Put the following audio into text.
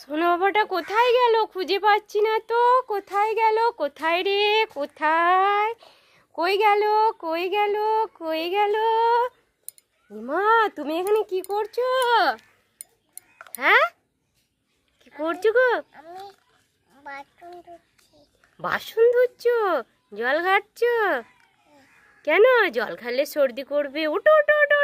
সোনা বাবাটা কোথায় গেল খুঁজে পাচ্ছি না তো কোথায় গেল কোথায় রে কোথায় কই গেল কই গেল কই গেল মা তুমি এখানে কি করছো হ্যাঁ কি করছো গো বাসন ধুচ্ছো জল ঘাটছো কেন জল খালে সর্দি করবে ওটো ওটো ওটো